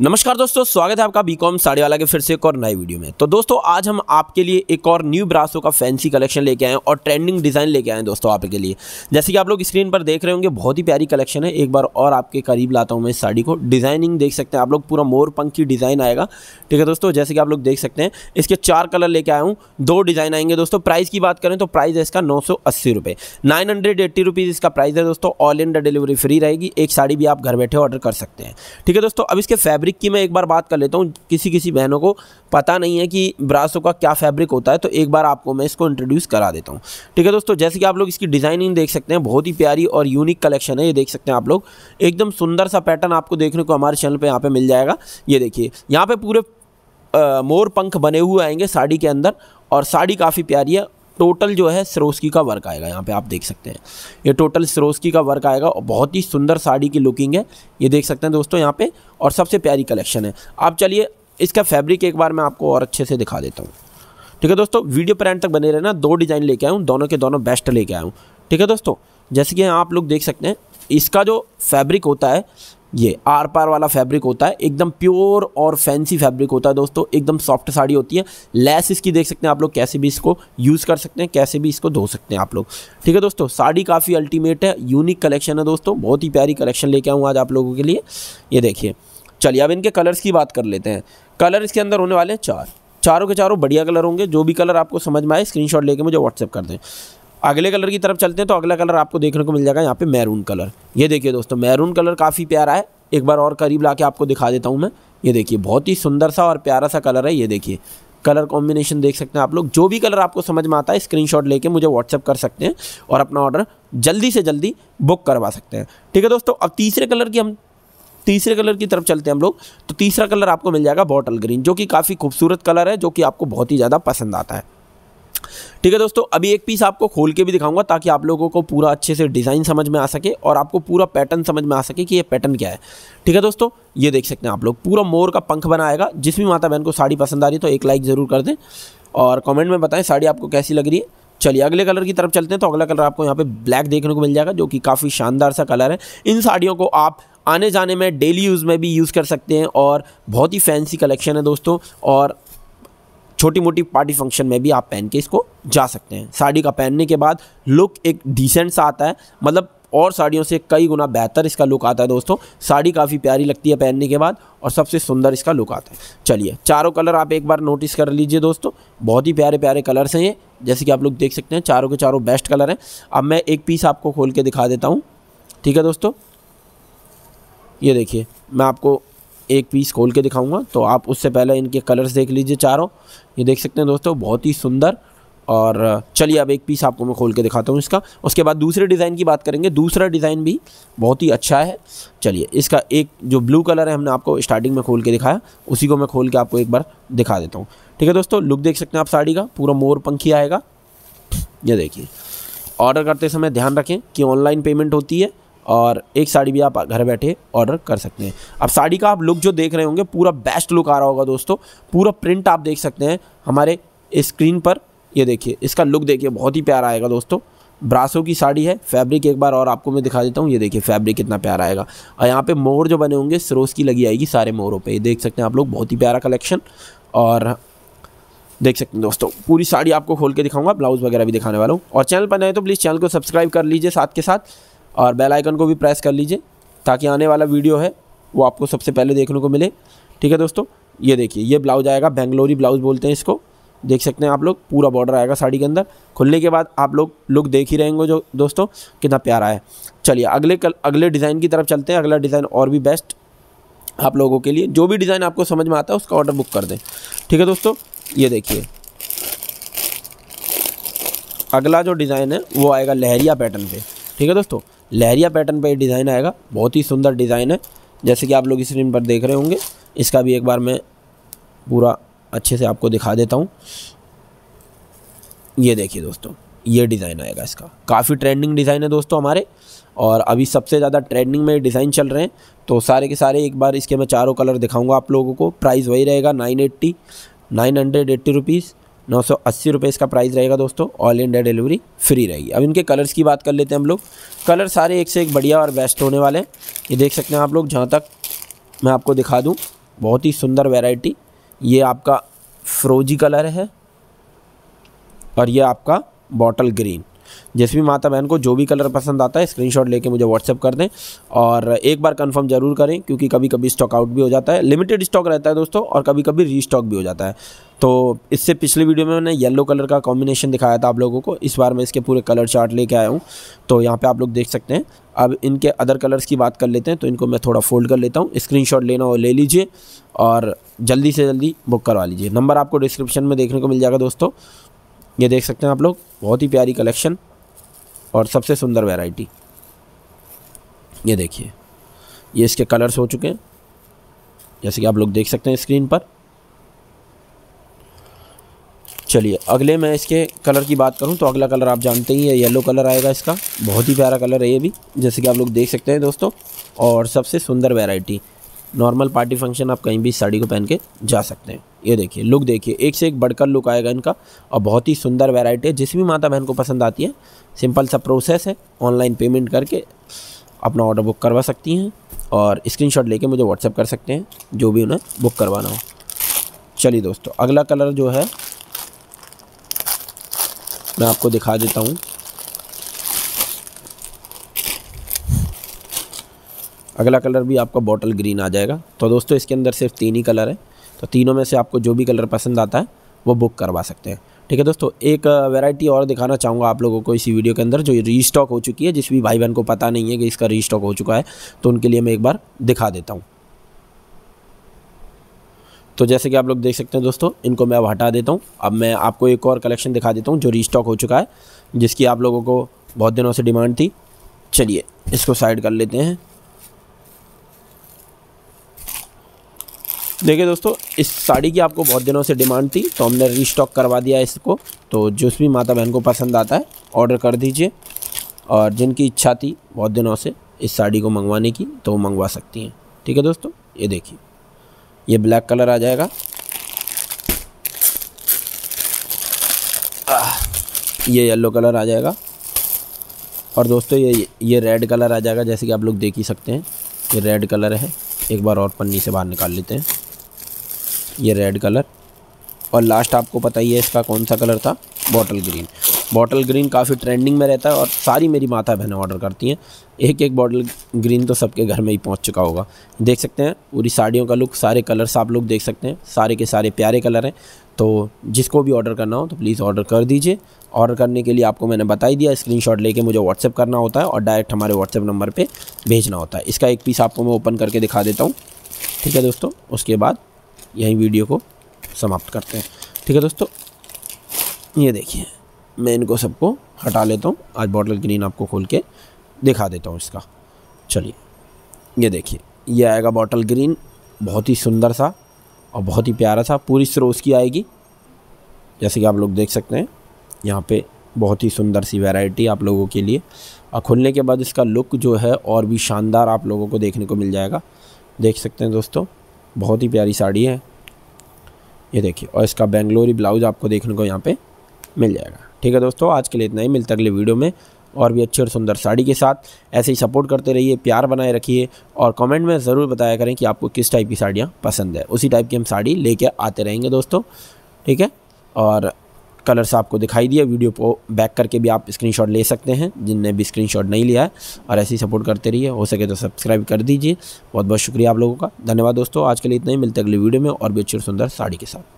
नमस्कार दोस्तों स्वागत है आपका बी कॉम साड़ी वाला के फिर से एक और नए वीडियो में तो दोस्तों आज हम आपके लिए एक और न्यू ब्रासो का फैंसी कलेक्शन लेके आए हैं और ट्रेंडिंग डिज़ाइन लेके आए हैं दोस्तों आपके लिए जैसे कि आप लोग स्क्रीन पर देख रहे होंगे बहुत ही प्यारी कलेक्शन है एक बार और आपके करीब लाता हूँ मैं इस साड़ी को डिज़ाइनिंग देख सकते हैं आप लोग पूरा मोर पंख की डिज़ाइन आएगा ठीक है दोस्तों जैसे कि आप लोग देख सकते हैं इसके चार कलर लेके आया हूँ दो डिज़ाइन आएंगे दोस्तों प्राइस की बात करें तो प्राइस है इसका नौ सौ अस्सी नाइन हंड्रेड एट्टी रुपीज़ इसका प्राइस है दोस्तों ऑल इंडिया डिलीवरी फ्री रहेगी एक साड़ी भी आप घर बैठे ऑर्डर कर सकते हैं ठीक है दोस्तों अब इसके फैब्रिक फैब्रिक की मैं एक बार बात कर लेता हूँ किसी किसी बहनों को पता नहीं है कि ब्रासो का क्या फैब्रिक होता है तो एक बार आपको मैं इसको इंट्रोड्यूस करा देता हूँ ठीक है दोस्तों जैसे कि आप लोग इसकी डिज़ाइनिंग देख सकते हैं बहुत ही प्यारी और यूनिक कलेक्शन है ये देख सकते हैं आप लोग एकदम सुंदर सा पैटर्न आपको देखने को हमारे चैनल पर यहाँ पर मिल जाएगा ये देखिए यहाँ पर पूरे मोर पंख बने हुए आएंगे साड़ी के अंदर और साड़ी काफ़ी प्यारी है टोटल जो है सरोस्की का वर्क आएगा यहाँ पे आप देख सकते हैं ये टोटल सरोस्की का वर्क आएगा और बहुत ही सुंदर साड़ी की लुकिंग है ये देख सकते हैं दोस्तों यहाँ पे और सबसे प्यारी कलेक्शन है आप चलिए इसका फैब्रिक एक बार मैं आपको और अच्छे से दिखा देता हूँ ठीक है दोस्तों वीडियो पर तक बने रहना दो डिज़ाइन लेके आया हूँ दोनों के दोनों बेस्ट लेके आया हूँ ठीक है दोस्तों जैसे कि आप लोग देख सकते हैं इसका जो फैब्रिक होता है ये आर पार वाला फैब्रिक होता है एकदम प्योर और फैंसी फैब्रिक होता है दोस्तों एकदम सॉफ्ट साड़ी होती है लेस इसकी देख सकते हैं आप लोग कैसे भी इसको यूज़ कर सकते हैं कैसे भी इसको धो सकते हैं आप लोग ठीक है दोस्तों साड़ी काफ़ी अल्टीमेट है यूनिक कलेक्शन है दोस्तों बहुत ही प्यारी कलेक्शन लेके आऊँ आज आप लोगों के लिए ये देखिए चलिए अब इनके कलर्स की बात कर लेते हैं कलर इसके अंदर होने वाले हैं चार चारों के चारों बढ़िया कलर होंगे जो भी कलर आपको समझ में आए शॉट लेके मुझे व्हाट्सएप कर दें अगले कलर की तरफ चलते हैं तो अगला कलर आपको देखने को मिल जाएगा यहाँ पे मैरून कलर ये देखिए दोस्तों मैरून कलर काफ़ी प्यारा है एक बार और करीब ला आपको दिखा देता हूँ मैं ये देखिए बहुत ही सुंदर सा और प्यारा सा कलर है ये देखिए कलर कॉम्बिनेशन देख सकते हैं आप लोग जो भी कलर आपको समझ में आता है स्क्रीनशॉट लेके मुझे व्हाट्सअप कर सकते हैं और अपना ऑर्डर जल्दी से जल्दी बुक करवा सकते हैं ठीक है दोस्तों अब तीसरे कलर की हम तीसरे कलर की तरफ चलते हैं हम लोग तो तीसरा कलर आपको मिल जाएगा बॉटल ग्रीन जो कि काफ़ी खूबसूरत कलर है जो कि आपको बहुत ही ज़्यादा पसंद आता है ठीक है दोस्तों अभी एक पीस आपको खोल के भी दिखाऊंगा ताकि आप लोगों को पूरा अच्छे से डिज़ाइन समझ में आ सके और आपको पूरा पैटर्न समझ में आ सके कि ये पैटर्न क्या है ठीक है दोस्तों ये देख सकते हैं आप लोग पूरा मोर का पंख बनाएगा जिस भी माता बहन को साड़ी पसंद आ रही तो एक लाइक ज़रूर कर दें और कमेंट में बताएं साड़ी आपको कैसी लग रही है चलिए अगले कलर की तरफ चलते हैं तो अगला कलर आपको यहाँ पर ब्लैक देखने को मिल जाएगा जो कि काफ़ी शानदार सा कलर है इन साड़ियों को आप आने जाने में डेली यूज़ में भी यूज़ कर सकते हैं और बहुत ही फैंसी कलेक्शन है दोस्तों और छोटी मोटी पार्टी फंक्शन में भी आप पहन के इसको जा सकते हैं साड़ी का पहनने के बाद लुक एक डिसेंट सा आता है मतलब और साड़ियों से कई गुना बेहतर इसका लुक आता है दोस्तों साड़ी काफ़ी प्यारी लगती है पहनने के बाद और सबसे सुंदर इसका लुक आता है चलिए चारों कलर आप एक बार नोटिस कर लीजिए दोस्तों बहुत ही प्यारे प्यारे कलर्स हैं ये जैसे कि आप लोग देख सकते हैं चारों के चारों बेस्ट कलर हैं अब मैं एक पीस आपको खोल के दिखा देता हूँ ठीक है दोस्तों ये देखिए मैं आपको एक पीस खोल के दिखाऊंगा तो आप उससे पहले इनके कलर्स देख लीजिए चारों ये देख सकते हैं दोस्तों बहुत ही सुंदर और चलिए अब एक पीस आपको मैं खोल के दिखाता हूँ इसका उसके बाद दूसरे डिज़ाइन की बात करेंगे दूसरा डिज़ाइन भी बहुत ही अच्छा है चलिए इसका एक जो ब्लू कलर है हमने आपको स्टार्टिंग में खोल के दिखाया उसी को मैं खोल के आपको एक बार दिखा देता हूँ ठीक है दोस्तों लुक देख सकते हैं आप साड़ी का पूरा मोर पंखी आएगा ये देखिए ऑर्डर करते समय ध्यान रखें कि ऑनलाइन पेमेंट होती है और एक साड़ी भी आप घर बैठे ऑर्डर कर सकते हैं अब साड़ी का आप लुक जो देख रहे होंगे पूरा बेस्ट लुक आ रहा होगा दोस्तों पूरा प्रिंट आप देख सकते हैं हमारे स्क्रीन पर ये देखिए इसका लुक देखिए बहुत ही प्यारा आएगा दोस्तों ब्रासो की साड़ी है फैब्रिक एक बार और आपको मैं दिखा देता हूँ ये देखिए फैब्रिक कितना प्यारा आएगा और यहाँ पे मोर जो बने होंगे सरोज की लगी आएगी सारे मोरों पे ये देख सकते हैं आप लोग बहुत ही प्यारा कलेक्शन और देख सकते हैं दोस्तों पूरी साड़ी आपको खोल के दिखाऊंगा ब्लाउज़ वगैरह भी दिखाने वाला हूँ और चैनल पर नए तो प्लीज़ चैनल को सब्सक्राइब कर लीजिए साथ के साथ और बेल आइकन को भी प्रेस कर लीजिए ताकि आने वाला वीडियो है वो आपको सबसे पहले देखने को मिले ठीक है दोस्तों ये देखिए ये ब्लाउज आएगा बेंगलोरी ब्लाउज बोलते हैं इसको देख सकते हैं आप लोग पूरा बॉर्डर आएगा साड़ी के अंदर खुलने के बाद आप लोग लुक देख ही रहेंगे जो दोस्तों कितना प्यारा है चलिए अगले कल अगले डिज़ाइन की तरफ चलते हैं अगला डिज़ाइन और भी बेस्ट आप लोगों के लिए जो भी डिज़ाइन आपको समझ में आता है उसका ऑर्डर बुक कर दें ठीक है दोस्तों ये देखिए अगला जो डिज़ाइन है वो आएगा लहरिया पैटर्न पे ठीक है दोस्तों लहरिया पैटर्न पर डिज़ाइन आएगा बहुत ही सुंदर डिज़ाइन है जैसे कि आप लोग स्क्रीन पर देख रहे होंगे इसका भी एक बार मैं पूरा अच्छे से आपको दिखा देता हूँ ये देखिए दोस्तों ये डिज़ाइन आएगा इसका काफ़ी ट्रेंडिंग डिज़ाइन है दोस्तों हमारे और अभी सबसे ज़्यादा ट्रेंडिंग में डिज़ाइन चल रहे हैं तो सारे के सारे एक बार इसके मैं चारों कलर दिखाऊंगा आप लोगों को प्राइस वही रहेगा nine eighty nine hundred eighty rupees नौ सौ अस्सी रुपये इसका प्राइस रहेगा दोस्तों ऑल इंडिया डिलीवरी फ्री रहेगी अब इनके कलर्स की बात कर लेते हैं हम लोग कलर सारे एक से एक बढ़िया और बेस्ट होने वाले हैं ये देख सकते हैं आप लोग जहाँ तक मैं आपको दिखा दूँ बहुत ही सुंदर वेराइटी ये आपका फ्रोजी कलर है और ये आपका बॉटल ग्रीन जिस भी माता बहन को जो भी कलर पसंद आता है स्क्रीनशॉट लेके मुझे व्हाट्सअप कर दें और एक बार कंफर्म जरूर करें क्योंकि कभी कभी स्टॉक आउट भी हो जाता है लिमिटेड स्टॉक रहता है दोस्तों और कभी कभी रीस्टॉक भी हो जाता है तो इससे पिछले वीडियो में मैंने येलो कलर का कॉम्बिनेशन दिखाया था आप लोगों को इस बार मैं इसके पूरे कलर चार्ट लेके आया हूँ तो यहाँ पे आप लोग देख सकते हैं अब इनके अदर कलर्स की बात कर लेते हैं तो इनको मैं थोड़ा फोल्ड कर लेता हूँ स्क्रीनशॉट लेना हो ले लीजिए और जल्दी से जल्दी बुक करवा लीजिए नंबर आपको डिस्क्रिप्शन में देखने को मिल जाएगा दोस्तों ये देख सकते हैं आप लोग बहुत ही प्यारी कलेक्शन और सबसे सुंदर वैरायटी ये देखिए ये इसके कलर्स हो चुके हैं जैसे कि आप लोग देख सकते हैं स्क्रीन पर चलिए अगले मैं इसके कलर की बात करूं तो अगला कलर आप जानते ही है येलो कलर आएगा इसका बहुत ही प्यारा कलर है ये भी जैसे कि आप लोग देख सकते हैं दोस्तों और सबसे सुंदर वैरायटी नॉर्मल पार्टी फंक्शन आप कहीं भी साड़ी को पहन के जा सकते हैं ये देखिए लुक देखिए एक से एक बढ़कर लुक आएगा इनका और बहुत ही सुंदर वेराइटी है जिस भी माता बहन को पसंद आती है सिंपल सा प्रोसेस है ऑनलाइन पेमेंट करके अपना ऑर्डर बुक करवा सकती हैं और स्क्रीनशॉट लेके मुझे व्हाट्सअप कर सकते हैं जो भी उन्हें बुक करवाना हो चलिए दोस्तों अगला कलर जो है मैं आपको दिखा देता हूँ अगला कलर भी आपका बॉटल ग्रीन आ जाएगा तो दोस्तों इसके अंदर सिर्फ तीन ही कलर है तो तीनों में से आपको जो भी कलर पसंद आता है वो बुक करवा सकते हैं ठीक है दोस्तों एक वैरायटी और दिखाना चाहूँगा आप लोगों को इसी वीडियो के अंदर जो रीस्टॉक हो चुकी है जिस भी भाई बहन को पता नहीं है कि इसका रीस्टॉक हो चुका है तो उनके लिए मैं एक बार दिखा देता हूँ तो जैसे कि आप लोग देख सकते हैं दोस्तों इनको मैं अब हटा देता हूँ अब मैं आपको एक और कलेक्शन दिखा देता हूँ जो रीस्टॉक हो चुका है जिसकी आप लोगों को बहुत दिनों से डिमांड थी चलिए इसको साइड कर लेते हैं देखिए दोस्तों इस साड़ी की आपको बहुत दिनों से डिमांड थी तो हमने रीस्टॉक करवा दिया इसको तो जिस भी माता बहन को पसंद आता है ऑर्डर कर दीजिए और जिनकी इच्छा थी बहुत दिनों से इस साड़ी को मंगवाने की तो वो मंगवा सकती हैं ठीक है दोस्तों ये देखिए ये ब्लैक कलर आ जाएगा ये येलो कलर आ जाएगा और दोस्तों ये ये रेड कलर आ जाएगा जैसे कि आप लोग देख ही सकते हैं ये रेड कलर है एक बार और पन्नी से बाहर निकाल लेते हैं ये रेड कलर और लास्ट आपको पता ही है इसका कौन सा कलर था बॉटल ग्रीन बॉटल ग्रीन काफ़ी ट्रेंडिंग में रहता है और सारी मेरी माता बहनें ऑर्डर करती हैं एक एक बॉटल ग्रीन तो सबके घर में ही पहुंच चुका होगा देख सकते हैं पूरी साड़ियों का लुक सारे कलर्स आप लोग देख सकते हैं सारे के सारे प्यारे कलर हैं तो जिसको भी ऑर्डर करना हो तो प्लीज़ ऑर्डर कर दीजिए ऑर्डर करने के लिए आपको मैंने ही दिया स्क्रीन लेके मुझे व्हाट्सअप करना होता है और डायरेक्ट हमारे व्हाट्सअप नंबर पर भेजना होता है इसका एक पीस आपको मैं ओपन करके दिखा देता हूँ ठीक है दोस्तों उसके बाद यहीं वीडियो को समाप्त करते हैं ठीक है दोस्तों ये देखिए मैं इनको सबको हटा लेता हूँ आज बॉटल ग्रीन आपको खोल के दिखा देता हूँ इसका चलिए ये देखिए ये आएगा बॉटल ग्रीन बहुत ही सुंदर सा और बहुत ही प्यारा सा पूरी सरोज की आएगी जैसे कि आप लोग देख सकते हैं यहाँ पे बहुत ही सुंदर सी वैरायटी आप लोगों के लिए और खुलने के बाद इसका लुक जो है और भी शानदार आप लोगों को देखने को मिल जाएगा देख सकते हैं दोस्तों बहुत ही प्यारी साड़ी है ये देखिए और इसका बेंगलोरी ब्लाउज आपको देखने को यहाँ पे मिल जाएगा ठीक है दोस्तों आज के लिए इतना ही मिलता अगले वीडियो में और भी अच्छी और सुंदर साड़ी के साथ ऐसे ही सपोर्ट करते रहिए प्यार बनाए रखिए और कमेंट में ज़रूर बताया करें कि आपको किस टाइप की साड़ियाँ पसंद है उसी टाइप की हम साड़ी लेके आते रहेंगे दोस्तों ठीक है और कलर्स आपको दिखाई दिया वीडियो को बैक करके भी आप स्क्रीनशॉट ले सकते हैं जिनने भी स्क्रीनशॉट नहीं लिया है और ऐसे ही सपोर्ट करते रहिए हो सके तो सब्सक्राइब कर दीजिए बहुत बहुत शुक्रिया आप लोगों का धन्यवाद दोस्तों आज के लिए इतना ही मिलते अगली वीडियो में और भी अच्छी सुंदर साड़ी के साथ